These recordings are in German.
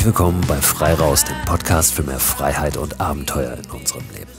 herzlich willkommen bei Freiraus, dem Podcast für mehr Freiheit und Abenteuer in unserem Leben.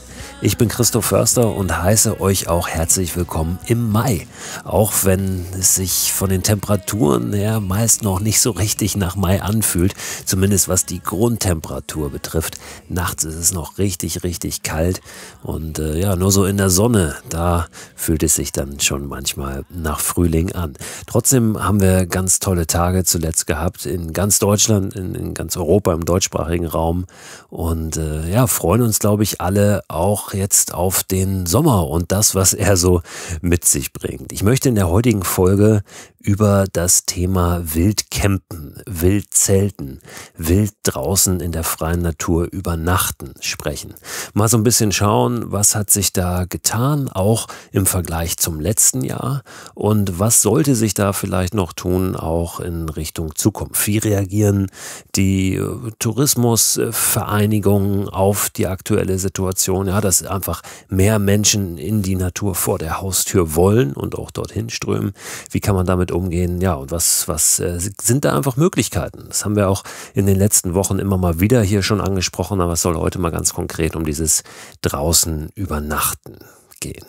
Ich bin Christoph Förster und heiße euch auch herzlich willkommen im Mai. Auch wenn es sich von den Temperaturen her meist noch nicht so richtig nach Mai anfühlt, zumindest was die Grundtemperatur betrifft. Nachts ist es noch richtig, richtig kalt und äh, ja, nur so in der Sonne, da fühlt es sich dann schon manchmal nach Frühling an. Trotzdem haben wir ganz tolle Tage zuletzt gehabt in ganz Deutschland, in, in ganz Europa, im deutschsprachigen Raum und äh, ja, freuen uns, glaube ich, alle auch jetzt auf den Sommer und das, was er so mit sich bringt. Ich möchte in der heutigen Folge über das Thema Wildcampen, Wildzelten, Wild draußen in der freien Natur übernachten sprechen. Mal so ein bisschen schauen, was hat sich da getan, auch im Vergleich zum letzten Jahr und was sollte sich da vielleicht noch tun, auch in Richtung Zukunft. Wie reagieren die äh, Tourismusvereinigungen auf die aktuelle Situation? Ja, dass einfach mehr Menschen in die Natur vor der Haustür wollen und auch dorthin strömen. Wie kann man damit umgehen? Ja, und was, was äh, sind da einfach Möglichkeiten? Das haben wir auch in den letzten Wochen immer mal wieder hier schon angesprochen, aber es soll heute mal ganz konkret um dieses draußen übernachten gehen.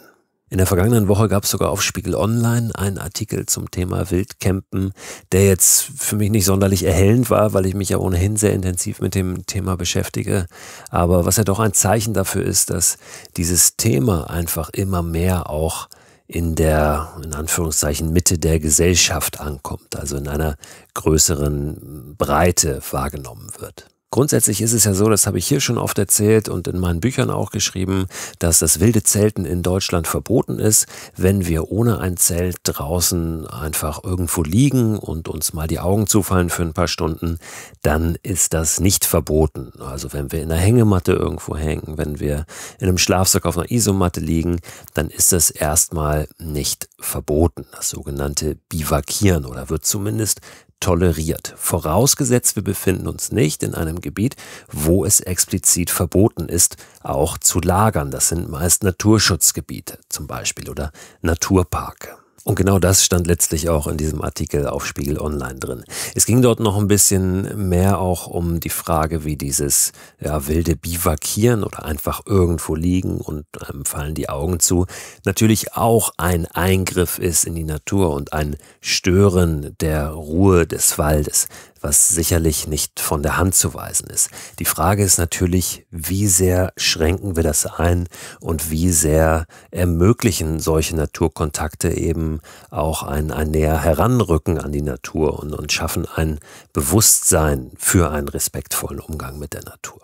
In der vergangenen Woche gab es sogar auf Spiegel Online einen Artikel zum Thema Wildcampen, der jetzt für mich nicht sonderlich erhellend war, weil ich mich ja ohnehin sehr intensiv mit dem Thema beschäftige, aber was ja doch ein Zeichen dafür ist, dass dieses Thema einfach immer mehr auch in der, in Anführungszeichen, Mitte der Gesellschaft ankommt, also in einer größeren Breite wahrgenommen wird. Grundsätzlich ist es ja so, das habe ich hier schon oft erzählt und in meinen Büchern auch geschrieben, dass das wilde Zelten in Deutschland verboten ist, wenn wir ohne ein Zelt draußen einfach irgendwo liegen und uns mal die Augen zufallen für ein paar Stunden, dann ist das nicht verboten. Also wenn wir in der Hängematte irgendwo hängen, wenn wir in einem Schlafsack auf einer Isomatte liegen, dann ist das erstmal nicht verboten. Das sogenannte Bivakieren oder wird zumindest toleriert, vorausgesetzt wir befinden uns nicht in einem Gebiet, wo es explizit verboten ist, auch zu lagern. Das sind meist Naturschutzgebiete zum Beispiel oder Naturparke. Und genau das stand letztlich auch in diesem Artikel auf Spiegel Online drin. Es ging dort noch ein bisschen mehr auch um die Frage, wie dieses ja, wilde Bivakieren oder einfach irgendwo liegen und einem ähm, fallen die Augen zu natürlich auch ein Eingriff ist in die Natur und ein Stören der Ruhe des Waldes was sicherlich nicht von der Hand zu weisen ist. Die Frage ist natürlich, wie sehr schränken wir das ein und wie sehr ermöglichen solche Naturkontakte eben auch ein, ein näher Heranrücken an die Natur und, und schaffen ein Bewusstsein für einen respektvollen Umgang mit der Natur.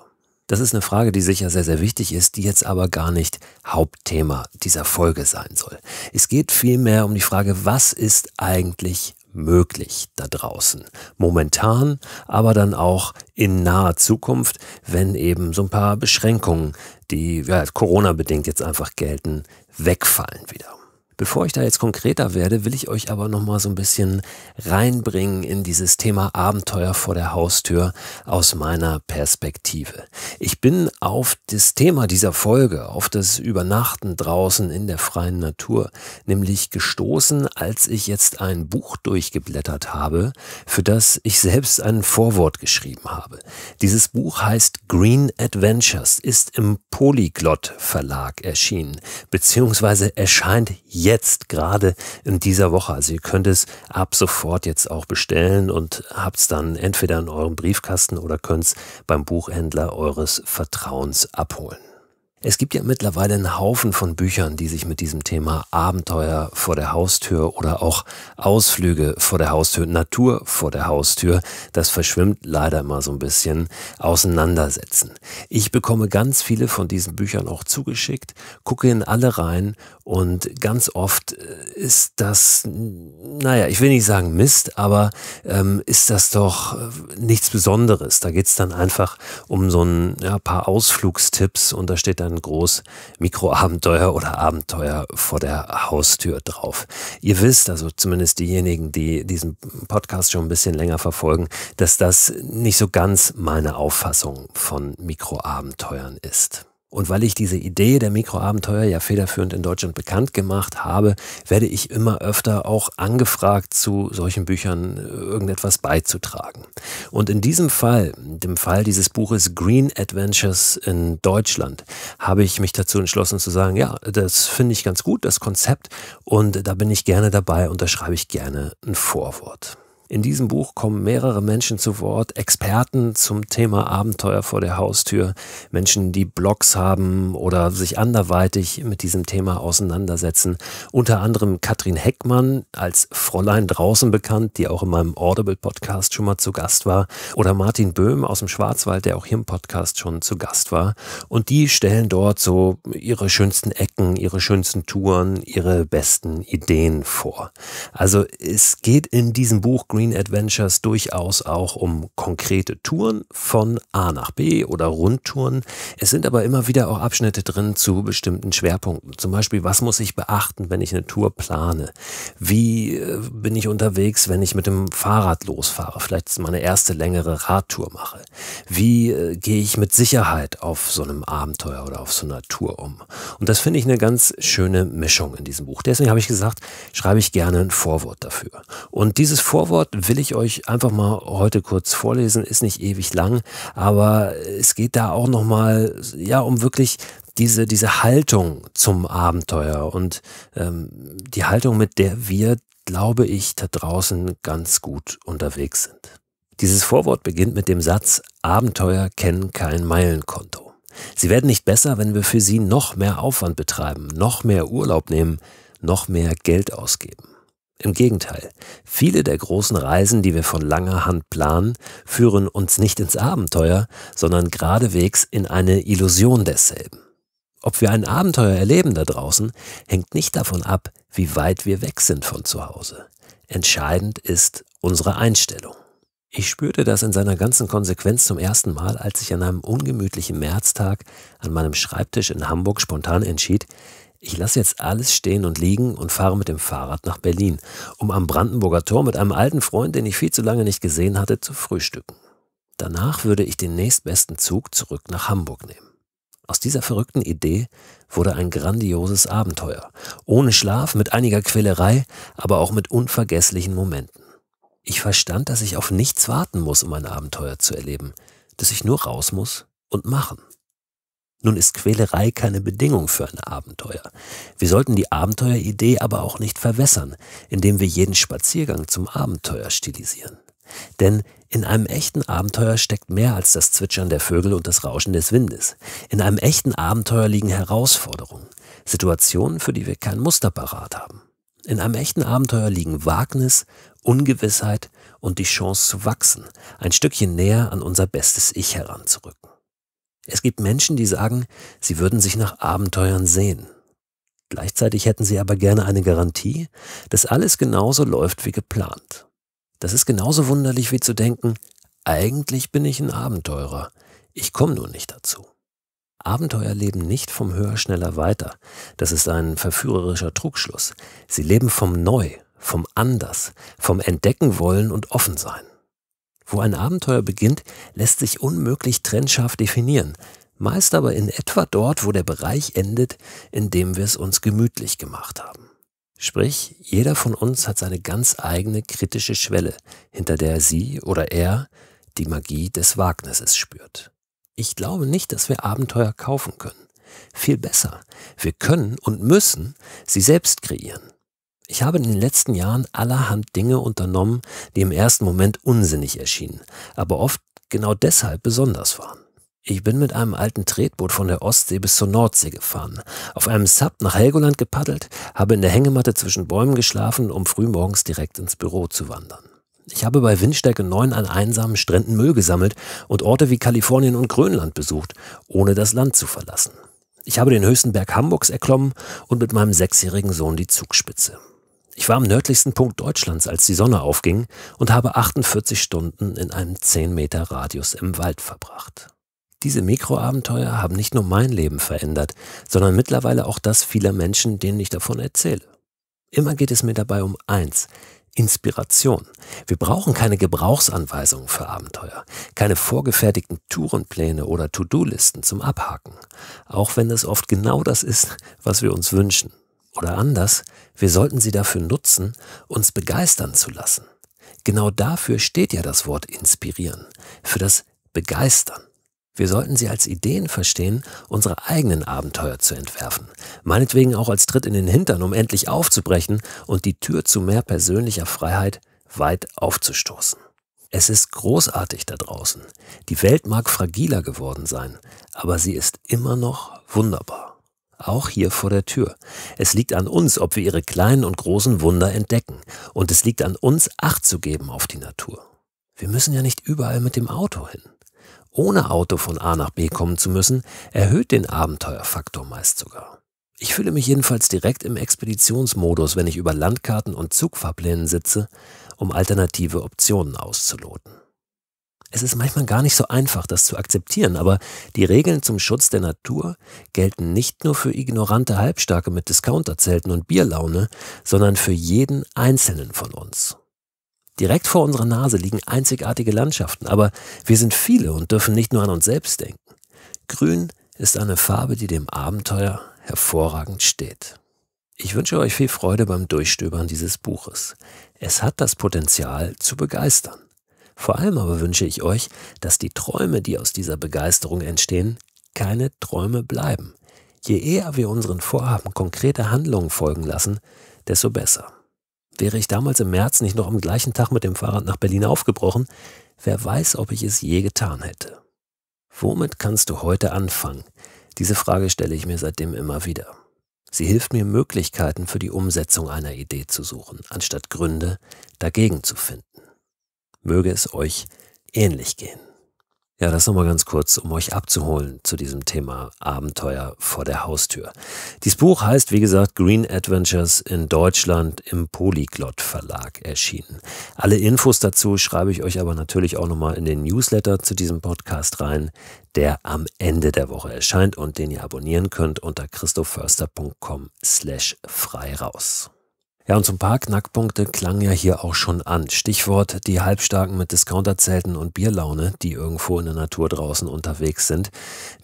Das ist eine Frage, die sicher sehr, sehr wichtig ist, die jetzt aber gar nicht Hauptthema dieser Folge sein soll. Es geht vielmehr um die Frage, was ist eigentlich möglich da draußen. Momentan, aber dann auch in naher Zukunft, wenn eben so ein paar Beschränkungen, die ja, Corona bedingt jetzt einfach gelten, wegfallen wieder. Bevor ich da jetzt konkreter werde, will ich euch aber nochmal so ein bisschen reinbringen in dieses Thema Abenteuer vor der Haustür aus meiner Perspektive. Ich bin auf das Thema dieser Folge, auf das Übernachten draußen in der freien Natur, nämlich gestoßen, als ich jetzt ein Buch durchgeblättert habe, für das ich selbst ein Vorwort geschrieben habe. Dieses Buch heißt Green Adventures, ist im Polyglot Verlag erschienen, beziehungsweise erscheint jetzt jetzt gerade in dieser Woche. Also ihr könnt es ab sofort jetzt auch bestellen und habt es dann entweder in eurem Briefkasten oder könnt es beim Buchhändler eures Vertrauens abholen. Es gibt ja mittlerweile einen Haufen von Büchern, die sich mit diesem Thema Abenteuer vor der Haustür oder auch Ausflüge vor der Haustür, Natur vor der Haustür, das verschwimmt leider mal so ein bisschen, auseinandersetzen. Ich bekomme ganz viele von diesen Büchern auch zugeschickt, gucke in alle rein und ganz oft äh, ist das, naja, ich will nicht sagen Mist, aber ähm, ist das doch äh, nichts Besonderes. Da geht es dann einfach um so ein ja, paar Ausflugstipps und da steht dann ein groß Mikroabenteuer oder Abenteuer vor der Haustür drauf. Ihr wisst, also zumindest diejenigen, die diesen Podcast schon ein bisschen länger verfolgen, dass das nicht so ganz meine Auffassung von Mikroabenteuern ist. Und weil ich diese Idee der Mikroabenteuer ja federführend in Deutschland bekannt gemacht habe, werde ich immer öfter auch angefragt, zu solchen Büchern äh, irgendetwas beizutragen. Und in diesem Fall, dem Fall dieses Buches Green Adventures in Deutschland, habe ich mich dazu entschlossen zu sagen, ja, das finde ich ganz gut, das Konzept, und da bin ich gerne dabei und da schreibe ich gerne ein Vorwort. In diesem Buch kommen mehrere Menschen zu Wort, Experten zum Thema Abenteuer vor der Haustür, Menschen, die Blogs haben oder sich anderweitig mit diesem Thema auseinandersetzen. Unter anderem Katrin Heckmann, als Fräulein draußen bekannt, die auch in meinem Audible-Podcast schon mal zu Gast war, oder Martin Böhm aus dem Schwarzwald, der auch hier im Podcast schon zu Gast war. Und die stellen dort so ihre schönsten Ecken, ihre schönsten Touren, ihre besten Ideen vor. Also es geht in diesem Buch Green Adventures durchaus auch um konkrete Touren von A nach B oder Rundtouren. Es sind aber immer wieder auch Abschnitte drin zu bestimmten Schwerpunkten. Zum Beispiel, was muss ich beachten, wenn ich eine Tour plane? Wie äh, bin ich unterwegs, wenn ich mit dem Fahrrad losfahre? Vielleicht meine erste längere Radtour mache. Wie äh, gehe ich mit Sicherheit auf so einem Abenteuer oder auf so einer Tour um? Und das finde ich eine ganz schöne Mischung in diesem Buch. Deswegen habe ich gesagt, schreibe ich gerne ein Vorwort dafür. Und dieses Vorwort will ich euch einfach mal heute kurz vorlesen, ist nicht ewig lang, aber es geht da auch nochmal, ja, um wirklich diese, diese Haltung zum Abenteuer und ähm, die Haltung, mit der wir, glaube ich, da draußen ganz gut unterwegs sind. Dieses Vorwort beginnt mit dem Satz, Abenteuer kennen kein Meilenkonto. Sie werden nicht besser, wenn wir für sie noch mehr Aufwand betreiben, noch mehr Urlaub nehmen, noch mehr Geld ausgeben. Im Gegenteil, viele der großen Reisen, die wir von langer Hand planen, führen uns nicht ins Abenteuer, sondern geradewegs in eine Illusion desselben. Ob wir ein Abenteuer erleben da draußen, hängt nicht davon ab, wie weit wir weg sind von zu Hause. Entscheidend ist unsere Einstellung. Ich spürte das in seiner ganzen Konsequenz zum ersten Mal, als ich an einem ungemütlichen Märztag an meinem Schreibtisch in Hamburg spontan entschied, ich lasse jetzt alles stehen und liegen und fahre mit dem Fahrrad nach Berlin, um am Brandenburger Tor mit einem alten Freund, den ich viel zu lange nicht gesehen hatte, zu frühstücken. Danach würde ich den nächstbesten Zug zurück nach Hamburg nehmen. Aus dieser verrückten Idee wurde ein grandioses Abenteuer. Ohne Schlaf, mit einiger Quälerei, aber auch mit unvergesslichen Momenten. Ich verstand, dass ich auf nichts warten muss, um ein Abenteuer zu erleben, dass ich nur raus muss und machen. Nun ist Quälerei keine Bedingung für ein Abenteuer. Wir sollten die Abenteueridee aber auch nicht verwässern, indem wir jeden Spaziergang zum Abenteuer stilisieren. Denn in einem echten Abenteuer steckt mehr als das Zwitschern der Vögel und das Rauschen des Windes. In einem echten Abenteuer liegen Herausforderungen, Situationen, für die wir kein Muster parat haben. In einem echten Abenteuer liegen Wagnis, Ungewissheit und die Chance zu wachsen, ein Stückchen näher an unser bestes Ich heranzurücken. Es gibt Menschen, die sagen, sie würden sich nach Abenteuern sehen. Gleichzeitig hätten sie aber gerne eine Garantie, dass alles genauso läuft wie geplant. Das ist genauso wunderlich wie zu denken, eigentlich bin ich ein Abenteurer, ich komme nur nicht dazu. Abenteuer leben nicht vom Höher, schneller, weiter. Das ist ein verführerischer Trugschluss. Sie leben vom Neu, vom Anders, vom Entdecken wollen und offen sein. Wo ein Abenteuer beginnt, lässt sich unmöglich trennscharf definieren, meist aber in etwa dort, wo der Bereich endet, in dem wir es uns gemütlich gemacht haben. Sprich, jeder von uns hat seine ganz eigene kritische Schwelle, hinter der sie oder er die Magie des Wagnisses spürt. Ich glaube nicht, dass wir Abenteuer kaufen können. Viel besser, wir können und müssen sie selbst kreieren. Ich habe in den letzten Jahren allerhand Dinge unternommen, die im ersten Moment unsinnig erschienen, aber oft genau deshalb besonders waren. Ich bin mit einem alten Tretboot von der Ostsee bis zur Nordsee gefahren, auf einem Sub nach Helgoland gepaddelt, habe in der Hängematte zwischen Bäumen geschlafen, um frühmorgens direkt ins Büro zu wandern. Ich habe bei Windstärke 9 an einsamen Stränden Müll gesammelt und Orte wie Kalifornien und Grönland besucht, ohne das Land zu verlassen. Ich habe den höchsten Berg Hamburgs erklommen und mit meinem sechsjährigen Sohn die Zugspitze. Ich war am nördlichsten Punkt Deutschlands, als die Sonne aufging, und habe 48 Stunden in einem 10 Meter Radius im Wald verbracht. Diese Mikroabenteuer haben nicht nur mein Leben verändert, sondern mittlerweile auch das vieler Menschen, denen ich davon erzähle. Immer geht es mir dabei um eins, Inspiration. Wir brauchen keine Gebrauchsanweisungen für Abenteuer, keine vorgefertigten Tourenpläne oder To-Do-Listen zum Abhaken, auch wenn das oft genau das ist, was wir uns wünschen oder anders, wir sollten sie dafür nutzen, uns begeistern zu lassen. Genau dafür steht ja das Wort inspirieren, für das Begeistern. Wir sollten sie als Ideen verstehen, unsere eigenen Abenteuer zu entwerfen. Meinetwegen auch als Tritt in den Hintern, um endlich aufzubrechen und die Tür zu mehr persönlicher Freiheit weit aufzustoßen. Es ist großartig da draußen. Die Welt mag fragiler geworden sein, aber sie ist immer noch wunderbar auch hier vor der Tür. Es liegt an uns, ob wir ihre kleinen und großen Wunder entdecken. Und es liegt an uns, Acht zu geben auf die Natur. Wir müssen ja nicht überall mit dem Auto hin. Ohne Auto von A nach B kommen zu müssen, erhöht den Abenteuerfaktor meist sogar. Ich fühle mich jedenfalls direkt im Expeditionsmodus, wenn ich über Landkarten und Zugfahrplänen sitze, um alternative Optionen auszuloten. Es ist manchmal gar nicht so einfach, das zu akzeptieren, aber die Regeln zum Schutz der Natur gelten nicht nur für ignorante Halbstarke mit Discounterzelten und Bierlaune, sondern für jeden Einzelnen von uns. Direkt vor unserer Nase liegen einzigartige Landschaften, aber wir sind viele und dürfen nicht nur an uns selbst denken. Grün ist eine Farbe, die dem Abenteuer hervorragend steht. Ich wünsche euch viel Freude beim Durchstöbern dieses Buches. Es hat das Potenzial zu begeistern. Vor allem aber wünsche ich euch, dass die Träume, die aus dieser Begeisterung entstehen, keine Träume bleiben. Je eher wir unseren Vorhaben konkrete Handlungen folgen lassen, desto besser. Wäre ich damals im März nicht noch am gleichen Tag mit dem Fahrrad nach Berlin aufgebrochen, wer weiß, ob ich es je getan hätte. Womit kannst du heute anfangen? Diese Frage stelle ich mir seitdem immer wieder. Sie hilft mir, Möglichkeiten für die Umsetzung einer Idee zu suchen, anstatt Gründe dagegen zu finden. Möge es euch ähnlich gehen. Ja, das nochmal ganz kurz, um euch abzuholen zu diesem Thema Abenteuer vor der Haustür. Dieses Buch heißt, wie gesagt, Green Adventures in Deutschland im Polyglot Verlag erschienen. Alle Infos dazu schreibe ich euch aber natürlich auch nochmal in den Newsletter zu diesem Podcast rein, der am Ende der Woche erscheint und den ihr abonnieren könnt unter christoförster.com slash frei raus. Ja, und so ein paar Knackpunkte klangen ja hier auch schon an. Stichwort die Halbstarken mit Discounterzelten und Bierlaune, die irgendwo in der Natur draußen unterwegs sind,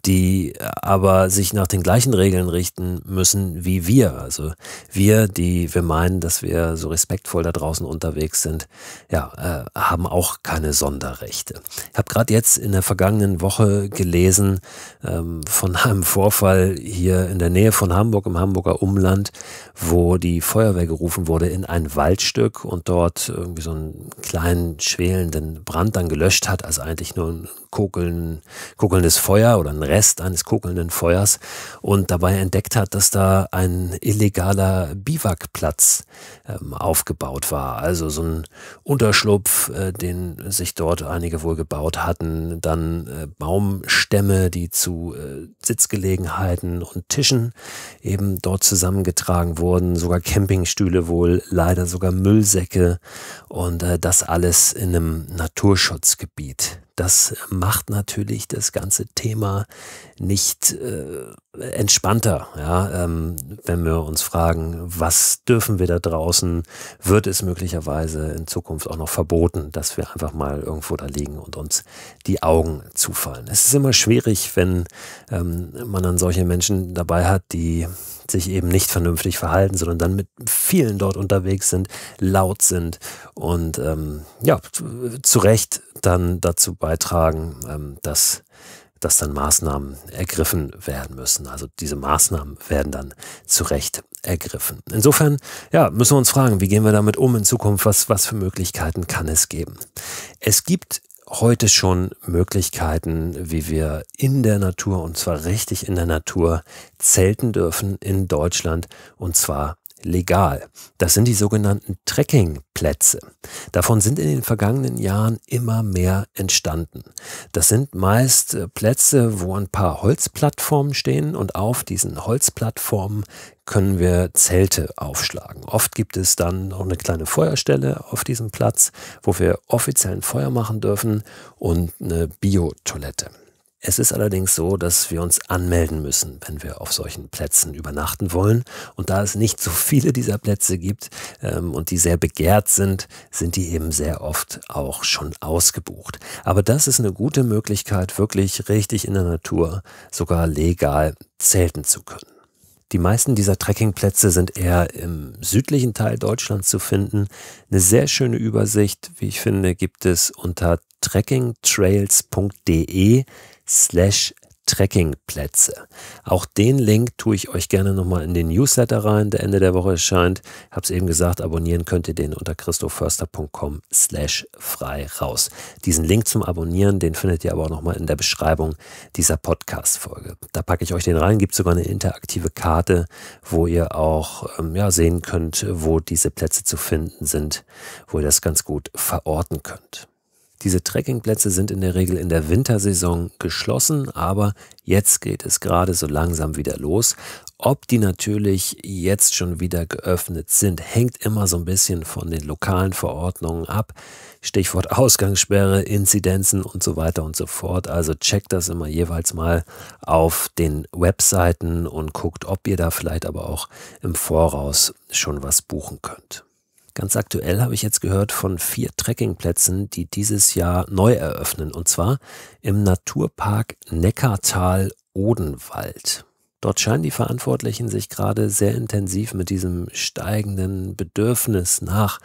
die äh, aber sich nach den gleichen Regeln richten müssen wie wir. Also wir, die wir meinen, dass wir so respektvoll da draußen unterwegs sind, ja, äh, haben auch keine Sonderrechte. Ich habe gerade jetzt in der vergangenen Woche gelesen ähm, von einem Vorfall hier in der Nähe von Hamburg im Hamburger Umland, wo die Feuerwehr gerufen gerufen wurde in ein Waldstück und dort irgendwie so einen kleinen schwelenden Brand dann gelöscht hat, also eigentlich nur ein kokeln, kokelndes Feuer oder ein Rest eines kokelnden Feuers und dabei entdeckt hat, dass da ein illegaler Biwakplatz ähm, aufgebaut war. Also so ein Unterschlupf, äh, den sich dort einige wohl gebaut hatten, dann äh, Baumstämme, die zu äh, Sitzgelegenheiten und Tischen eben dort zusammengetragen wurden, sogar Campingstühle wohl leider sogar Müllsäcke und äh, das alles in einem Naturschutzgebiet. Das macht natürlich das ganze Thema nicht äh, entspannter, ja, ähm, wenn wir uns fragen, was dürfen wir da draußen, wird es möglicherweise in Zukunft auch noch verboten, dass wir einfach mal irgendwo da liegen und uns die Augen zufallen. Es ist immer schwierig, wenn ähm, man dann solche Menschen dabei hat, die sich eben nicht vernünftig verhalten, sondern dann mit vielen dort unterwegs sind, laut sind und ähm, ja, zu Recht dann dazu beitragen, ähm, dass dass dann Maßnahmen ergriffen werden müssen. Also diese Maßnahmen werden dann zu Recht ergriffen. Insofern, ja, müssen wir uns fragen, wie gehen wir damit um in Zukunft? Was, was für Möglichkeiten kann es geben? Es gibt heute schon Möglichkeiten, wie wir in der Natur, und zwar richtig in der Natur, zelten dürfen in Deutschland, und zwar legal. Das sind die sogenannten Trekkingplätze. Davon sind in den vergangenen Jahren immer mehr entstanden. Das sind meist äh, Plätze, wo ein paar Holzplattformen stehen und auf diesen Holzplattformen können wir Zelte aufschlagen. Oft gibt es dann noch eine kleine Feuerstelle auf diesem Platz, wo wir offiziell ein Feuer machen dürfen und eine Biotoilette. Es ist allerdings so, dass wir uns anmelden müssen, wenn wir auf solchen Plätzen übernachten wollen. Und da es nicht so viele dieser Plätze gibt ähm, und die sehr begehrt sind, sind die eben sehr oft auch schon ausgebucht. Aber das ist eine gute Möglichkeit, wirklich richtig in der Natur, sogar legal zelten zu können. Die meisten dieser Trekkingplätze sind eher im südlichen Teil Deutschlands zu finden. Eine sehr schöne Übersicht, wie ich finde, gibt es unter trekkingtrails.de slash Trekkingplätze. Auch den Link tue ich euch gerne nochmal in den Newsletter rein, der Ende der Woche erscheint. Ich habe es eben gesagt, abonnieren könnt ihr den unter christoförster.com slash frei raus. Diesen Link zum Abonnieren, den findet ihr aber auch nochmal in der Beschreibung dieser Podcast-Folge. Da packe ich euch den rein, gibt sogar eine interaktive Karte, wo ihr auch ähm, ja, sehen könnt, wo diese Plätze zu finden sind, wo ihr das ganz gut verorten könnt. Diese Trekkingplätze sind in der Regel in der Wintersaison geschlossen, aber jetzt geht es gerade so langsam wieder los. Ob die natürlich jetzt schon wieder geöffnet sind, hängt immer so ein bisschen von den lokalen Verordnungen ab. Stichwort Ausgangssperre, Inzidenzen und so weiter und so fort. Also checkt das immer jeweils mal auf den Webseiten und guckt, ob ihr da vielleicht aber auch im Voraus schon was buchen könnt. Ganz aktuell habe ich jetzt gehört von vier Trekkingplätzen, die dieses Jahr neu eröffnen, und zwar im Naturpark Neckartal-Odenwald. Dort scheinen die Verantwortlichen sich gerade sehr intensiv mit diesem steigenden Bedürfnis nach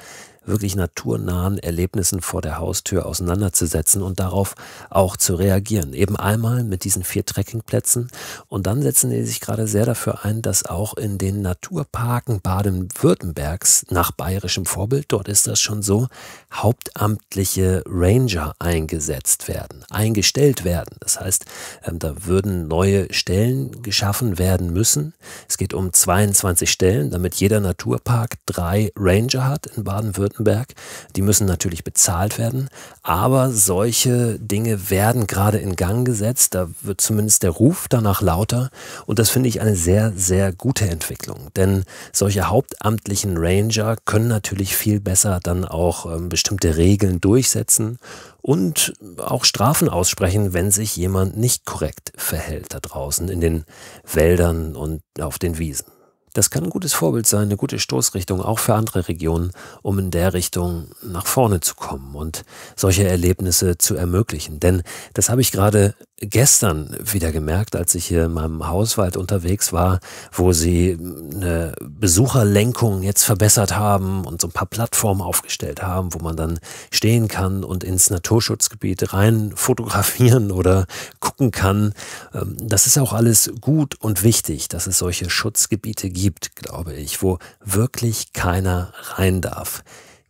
wirklich naturnahen Erlebnissen vor der Haustür auseinanderzusetzen und darauf auch zu reagieren. Eben einmal mit diesen vier Trekkingplätzen und dann setzen sie sich gerade sehr dafür ein, dass auch in den Naturparken Baden-Württembergs nach bayerischem Vorbild, dort ist das schon so, hauptamtliche Ranger eingesetzt werden, eingestellt werden. Das heißt, ähm, da würden neue Stellen geschaffen werden müssen. Es geht um 22 Stellen, damit jeder Naturpark drei Ranger hat in Baden-Württemberg Baden-Württemberg. Die müssen natürlich bezahlt werden, aber solche Dinge werden gerade in Gang gesetzt. Da wird zumindest der Ruf danach lauter und das finde ich eine sehr, sehr gute Entwicklung, denn solche hauptamtlichen Ranger können natürlich viel besser dann auch ähm, bestimmte Regeln durchsetzen und auch Strafen aussprechen, wenn sich jemand nicht korrekt verhält da draußen in den Wäldern und auf den Wiesen. Das kann ein gutes Vorbild sein, eine gute Stoßrichtung auch für andere Regionen, um in der Richtung nach vorne zu kommen und solche Erlebnisse zu ermöglichen. Denn das habe ich gerade gestern wieder gemerkt, als ich hier in meinem Hauswald unterwegs war, wo sie eine Besucherlenkung jetzt verbessert haben und so ein paar Plattformen aufgestellt haben, wo man dann stehen kann und ins Naturschutzgebiet rein fotografieren oder gucken kann. Ähm, das ist auch alles gut und wichtig, dass es solche Schutzgebiete gibt gibt, glaube ich, wo wirklich keiner rein darf.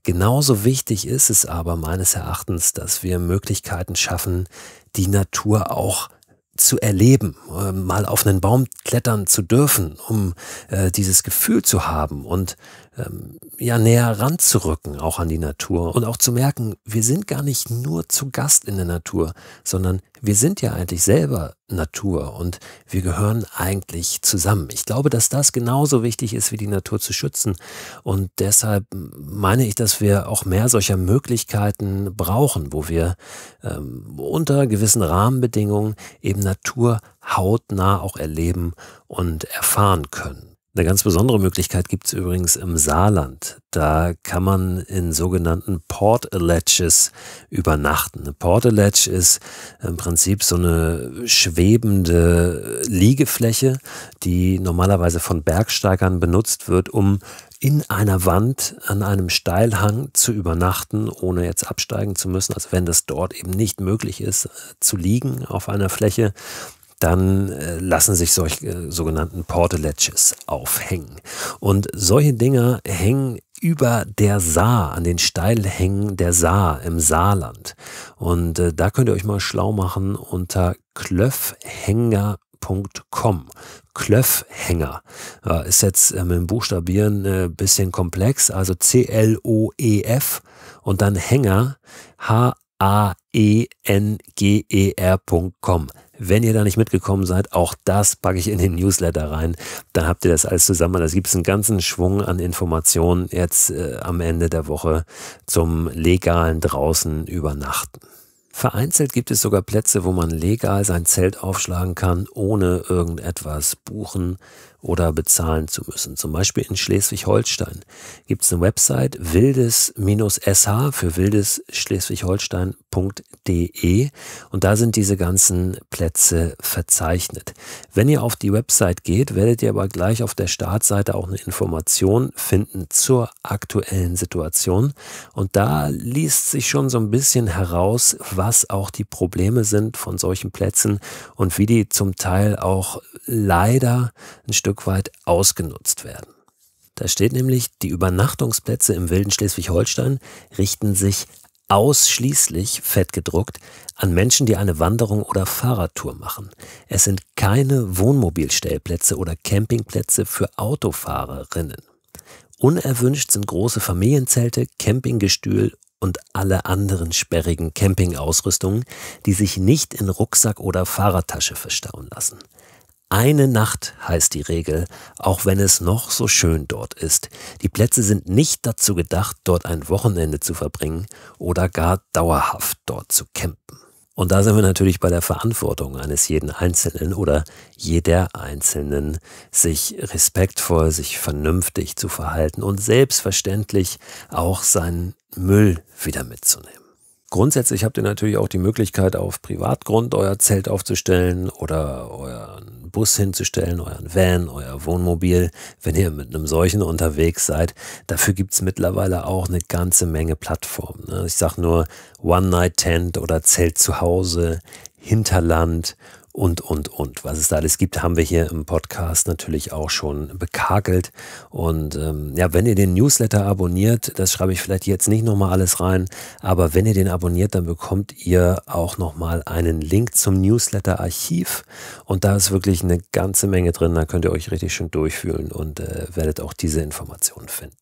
Genauso wichtig ist es aber meines Erachtens, dass wir Möglichkeiten schaffen, die Natur auch zu erleben, ähm, mal auf einen Baum klettern zu dürfen, um äh, dieses Gefühl zu haben und ähm, ja näher ranzurücken, auch an die Natur und auch zu merken, wir sind gar nicht nur zu Gast in der Natur, sondern wir sind ja eigentlich selber Natur und wir gehören eigentlich zusammen. Ich glaube, dass das genauso wichtig ist, wie die Natur zu schützen und deshalb meine ich, dass wir auch mehr solcher Möglichkeiten brauchen, wo wir ähm, unter gewissen Rahmenbedingungen eben Natur hautnah auch erleben und erfahren können. Eine ganz besondere Möglichkeit gibt es übrigens im Saarland. Da kann man in sogenannten Portalages übernachten. Eine Portalage ist im Prinzip so eine schwebende Liegefläche, die normalerweise von Bergsteigern benutzt wird, um in einer Wand an einem Steilhang zu übernachten, ohne jetzt absteigen zu müssen. Also wenn das dort eben nicht möglich ist, äh, zu liegen auf einer Fläche, dann äh, lassen sich solche äh, sogenannten Porteletches aufhängen. Und solche Dinger hängen über der Saar, an den Steilhängen der Saar im Saarland. Und äh, da könnt ihr euch mal schlau machen unter klöffhänger.com. Klöffhänger äh, ist jetzt äh, mit dem Buchstabieren ein äh, bisschen komplex, also C-L-O-E-F und dann Hänger, H-A-E-N-G-E-R.com. Wenn ihr da nicht mitgekommen seid, auch das packe ich in den Newsletter rein. Dann habt ihr das alles zusammen. Da also gibt es einen ganzen Schwung an Informationen jetzt äh, am Ende der Woche zum legalen draußen übernachten. Vereinzelt gibt es sogar Plätze, wo man legal sein Zelt aufschlagen kann, ohne irgendetwas buchen oder bezahlen zu müssen. Zum Beispiel in Schleswig-Holstein gibt es eine Website wildes-sh für wildes-schleswig-holstein.de und da sind diese ganzen Plätze verzeichnet. Wenn ihr auf die Website geht, werdet ihr aber gleich auf der Startseite auch eine Information finden zur aktuellen Situation und da liest sich schon so ein bisschen heraus, was auch die Probleme sind von solchen Plätzen und wie die zum Teil auch leider ein Stück Stück weit ausgenutzt werden. Da steht nämlich, die Übernachtungsplätze im wilden Schleswig-Holstein richten sich ausschließlich, fett gedruckt, an Menschen, die eine Wanderung oder Fahrradtour machen. Es sind keine Wohnmobilstellplätze oder Campingplätze für Autofahrerinnen. Unerwünscht sind große Familienzelte, Campinggestühl und alle anderen sperrigen Campingausrüstungen, die sich nicht in Rucksack oder Fahrradtasche verstauen lassen. Eine Nacht heißt die Regel, auch wenn es noch so schön dort ist. Die Plätze sind nicht dazu gedacht, dort ein Wochenende zu verbringen oder gar dauerhaft dort zu campen. Und da sind wir natürlich bei der Verantwortung eines jeden Einzelnen oder jeder Einzelnen, sich respektvoll, sich vernünftig zu verhalten und selbstverständlich auch seinen Müll wieder mitzunehmen. Grundsätzlich habt ihr natürlich auch die Möglichkeit, auf Privatgrund euer Zelt aufzustellen oder euren Bus hinzustellen, euren Van, euer Wohnmobil, wenn ihr mit einem solchen unterwegs seid. Dafür gibt es mittlerweile auch eine ganze Menge Plattformen. Ne? Ich sage nur One-Night-Tent oder Zelt zu Hause, Hinterland und, und, und. Was es da alles gibt, haben wir hier im Podcast natürlich auch schon bekakelt. Und ähm, ja, wenn ihr den Newsletter abonniert, das schreibe ich vielleicht jetzt nicht nochmal alles rein, aber wenn ihr den abonniert, dann bekommt ihr auch nochmal einen Link zum Newsletter-Archiv. Und da ist wirklich eine ganze Menge drin, da könnt ihr euch richtig schön durchfühlen und äh, werdet auch diese Informationen finden.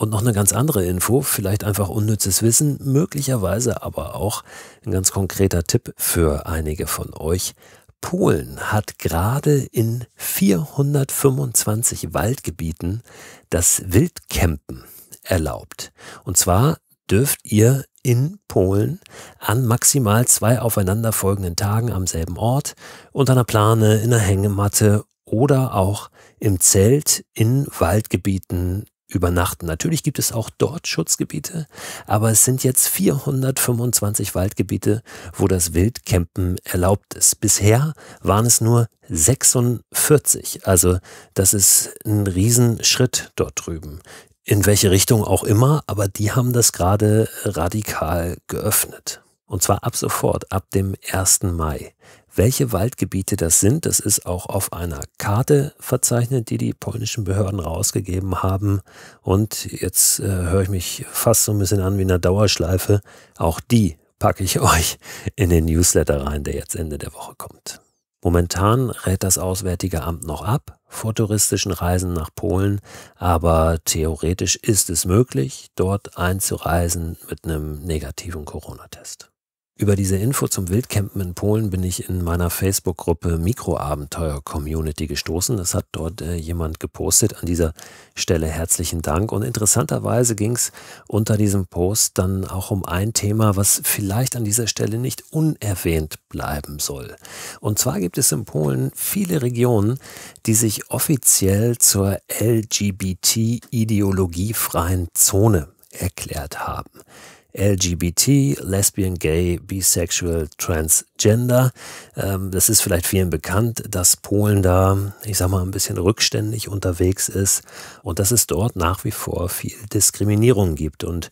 Und noch eine ganz andere Info, vielleicht einfach unnützes Wissen, möglicherweise aber auch ein ganz konkreter Tipp für einige von euch. Polen hat gerade in 425 Waldgebieten das Wildcampen erlaubt. Und zwar dürft ihr in Polen an maximal zwei aufeinanderfolgenden Tagen am selben Ort unter einer Plane, in einer Hängematte oder auch im Zelt in Waldgebieten übernachten. Natürlich gibt es auch dort Schutzgebiete, aber es sind jetzt 425 Waldgebiete, wo das Wildcampen erlaubt ist. Bisher waren es nur 46, also das ist ein Riesenschritt dort drüben. In welche Richtung auch immer, aber die haben das gerade radikal geöffnet. Und zwar ab sofort, ab dem 1. Mai. Welche Waldgebiete das sind, das ist auch auf einer Karte verzeichnet, die die polnischen Behörden rausgegeben haben. Und jetzt äh, höre ich mich fast so ein bisschen an wie in einer Dauerschleife. Auch die packe ich euch in den Newsletter rein, der jetzt Ende der Woche kommt. Momentan rät das Auswärtige Amt noch ab vor touristischen Reisen nach Polen, aber theoretisch ist es möglich, dort einzureisen mit einem negativen Corona-Test. Über diese Info zum Wildcampen in Polen bin ich in meiner Facebook-Gruppe Mikroabenteuer-Community gestoßen. Das hat dort äh, jemand gepostet. An dieser Stelle herzlichen Dank. Und interessanterweise ging es unter diesem Post dann auch um ein Thema, was vielleicht an dieser Stelle nicht unerwähnt bleiben soll. Und zwar gibt es in Polen viele Regionen, die sich offiziell zur LGBT-ideologiefreien Zone erklärt haben. LGBT, Lesbian, Gay, Bisexual, Transgender. Ähm, das ist vielleicht vielen bekannt, dass Polen da, ich sag mal, ein bisschen rückständig unterwegs ist und dass es dort nach wie vor viel Diskriminierung gibt. Und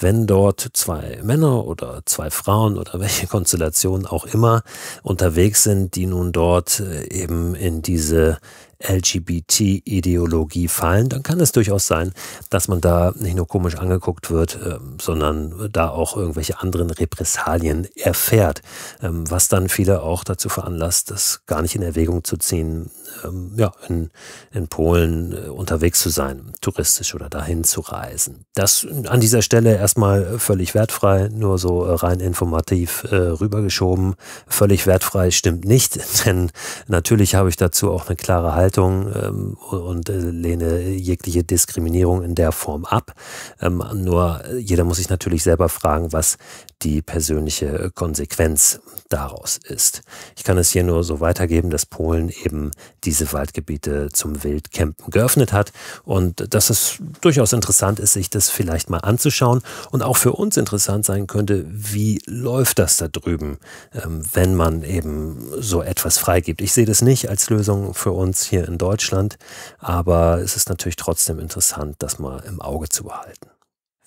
wenn dort zwei Männer oder zwei Frauen oder welche Konstellation auch immer unterwegs sind, die nun dort äh, eben in diese LGBT-Ideologie fallen, dann kann es durchaus sein, dass man da nicht nur komisch angeguckt wird, ähm, sondern da auch irgendwelche anderen Repressalien erfährt, ähm, was dann viele auch dazu veranlasst, das gar nicht in Erwägung zu ziehen, ähm, ja, in, in Polen äh, unterwegs zu sein, touristisch oder dahin zu reisen. Das an dieser Stelle erstmal völlig wertfrei, nur so äh, rein informativ äh, rübergeschoben. Völlig wertfrei stimmt nicht, denn natürlich habe ich dazu auch eine klare Haltung ähm, und äh, lehne jegliche Diskriminierung in der Form ab. Ähm, nur äh, jeder muss sich natürlich selber fragen, was die persönliche Konsequenz daraus ist. Ich kann es hier nur so weitergeben, dass Polen eben diese Waldgebiete zum Wildcampen geöffnet hat und dass es durchaus interessant ist, sich das vielleicht mal anzuschauen und auch für uns interessant sein könnte, wie läuft das da drüben, ähm, wenn man eben so etwas freigibt. Ich sehe das nicht als Lösung für uns hier in Deutschland, aber es ist natürlich trotzdem interessant, das mal im Auge zu behalten.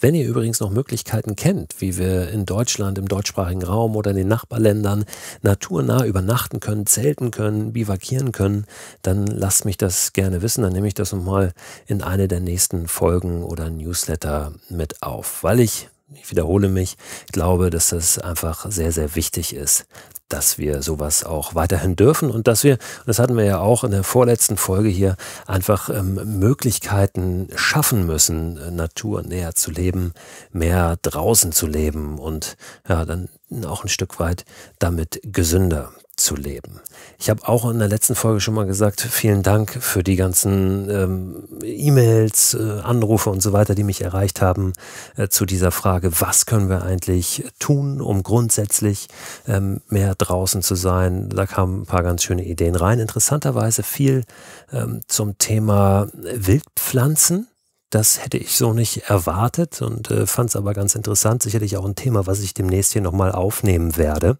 Wenn ihr übrigens noch Möglichkeiten kennt, wie wir in Deutschland, im deutschsprachigen Raum oder in den Nachbarländern naturnah übernachten können, zelten können, bivakieren können, dann lasst mich das gerne wissen. Dann nehme ich das nochmal in eine der nächsten Folgen oder Newsletter mit auf, weil ich, ich wiederhole mich, glaube, dass das einfach sehr, sehr wichtig ist, dass wir sowas auch weiterhin dürfen und dass wir, das hatten wir ja auch in der vorletzten Folge hier, einfach ähm, Möglichkeiten schaffen müssen, äh, Natur näher zu leben, mehr draußen zu leben und ja, dann auch ein Stück weit damit gesünder zu leben. Ich habe auch in der letzten Folge schon mal gesagt, vielen Dank für die ganzen ähm, E-Mails, äh, Anrufe und so weiter, die mich erreicht haben äh, zu dieser Frage, was können wir eigentlich tun, um grundsätzlich ähm, mehr draußen zu sein. Da kamen ein paar ganz schöne Ideen rein. Interessanterweise viel ähm, zum Thema Wildpflanzen das hätte ich so nicht erwartet und äh, fand es aber ganz interessant. Sicherlich auch ein Thema, was ich demnächst hier nochmal aufnehmen werde,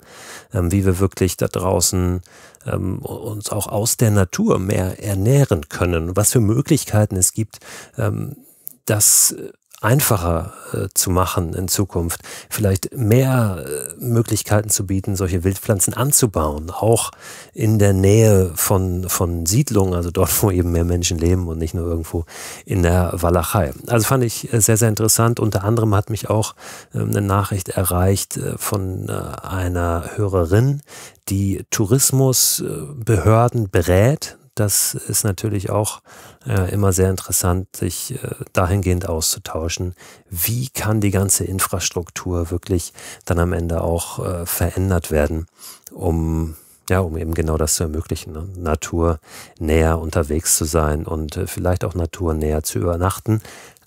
ähm, wie wir wirklich da draußen ähm, uns auch aus der Natur mehr ernähren können, was für Möglichkeiten es gibt, ähm, das äh, einfacher äh, zu machen in Zukunft, vielleicht mehr äh, Möglichkeiten zu bieten, solche Wildpflanzen anzubauen, auch in der Nähe von, von Siedlungen, also dort, wo eben mehr Menschen leben und nicht nur irgendwo in der Walachei. Also fand ich äh, sehr, sehr interessant. Unter anderem hat mich auch äh, eine Nachricht erreicht äh, von äh, einer Hörerin, die Tourismusbehörden berät das ist natürlich auch äh, immer sehr interessant, sich äh, dahingehend auszutauschen. Wie kann die ganze Infrastruktur wirklich dann am Ende auch äh, verändert werden, um ja, um eben genau das zu ermöglichen, ne? Natur näher unterwegs zu sein und äh, vielleicht auch Natur näher zu übernachten,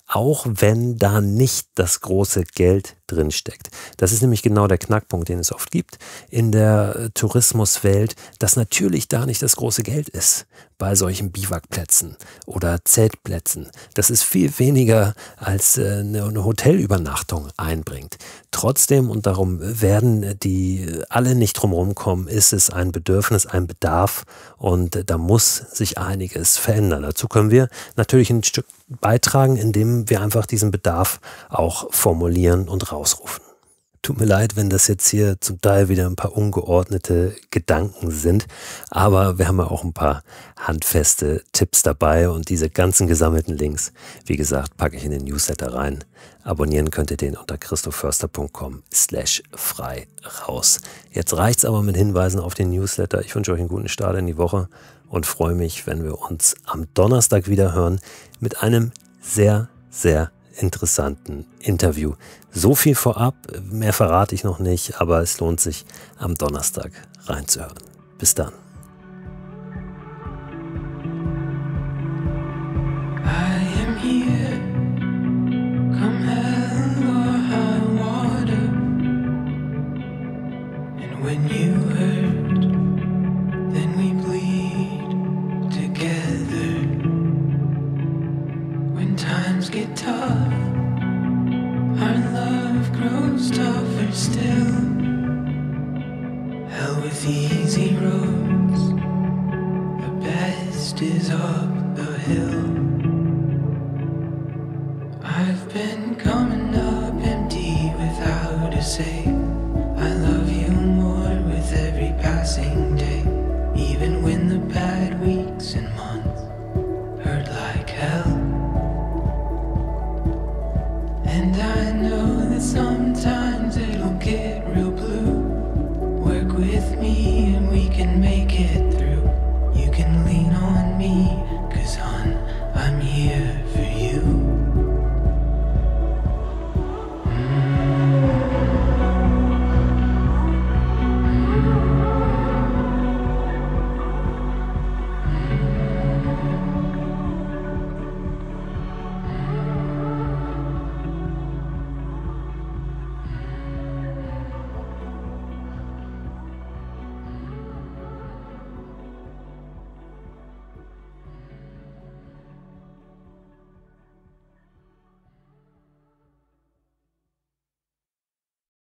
auch wenn da nicht das große Geld drin steckt. Das ist nämlich genau der Knackpunkt, den es oft gibt in der äh, Tourismuswelt, dass natürlich da nicht das große Geld ist bei solchen Biwakplätzen oder Zeltplätzen. Das ist viel weniger als äh, eine Hotelübernachtung einbringt. Trotzdem, und darum werden die äh, alle nicht drumherum kommen, ist es ein Bedürfnis, ein Bedarf und da muss sich einiges verändern. Dazu können wir natürlich ein Stück beitragen, indem wir einfach diesen Bedarf auch formulieren und raus rausrufen. Tut mir leid, wenn das jetzt hier zum Teil wieder ein paar ungeordnete Gedanken sind, aber wir haben ja auch ein paar handfeste Tipps dabei und diese ganzen gesammelten Links, wie gesagt, packe ich in den Newsletter rein. Abonnieren könnt ihr den unter christoförster.com slash frei raus. Jetzt reicht's aber mit Hinweisen auf den Newsletter. Ich wünsche euch einen guten Start in die Woche und freue mich, wenn wir uns am Donnerstag wieder hören mit einem sehr, sehr interessanten Interview. So viel vorab, mehr verrate ich noch nicht, aber es lohnt sich, am Donnerstag reinzuhören. Bis dann.